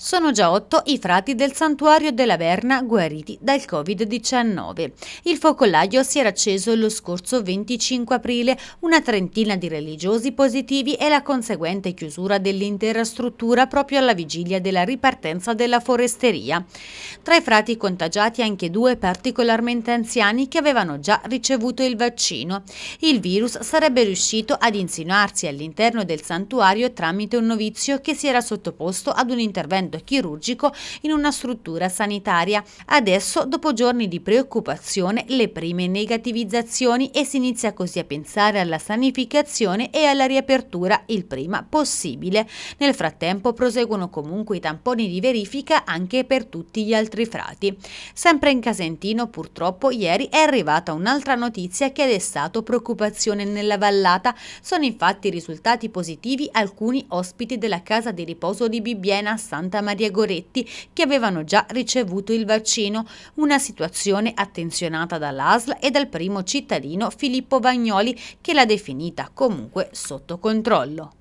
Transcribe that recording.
Sono già otto i frati del santuario della Verna guariti dal Covid-19. Il focolaio si era acceso lo scorso 25 aprile, una trentina di religiosi positivi e la conseguente chiusura dell'intera struttura proprio alla vigilia della ripartenza della foresteria. Tra i frati contagiati anche due particolarmente anziani che avevano già ricevuto il vaccino. Il virus sarebbe riuscito ad insinuarsi all'interno del santuario tramite un novizio che si era sottoposto ad un intervento intervento chirurgico in una struttura sanitaria. Adesso, dopo giorni di preoccupazione, le prime negativizzazioni e si inizia così a pensare alla sanificazione e alla riapertura il prima possibile. Nel frattempo proseguono comunque i tamponi di verifica anche per tutti gli altri frati. Sempre in Casentino, purtroppo, ieri è arrivata un'altra notizia che ha destato preoccupazione nella vallata. Sono infatti risultati positivi alcuni ospiti della casa di riposo di Bibbiena Santa Santa Maria Goretti che avevano già ricevuto il vaccino, una situazione attenzionata dall'ASL e dal primo cittadino Filippo Vagnoli che l'ha definita comunque sotto controllo.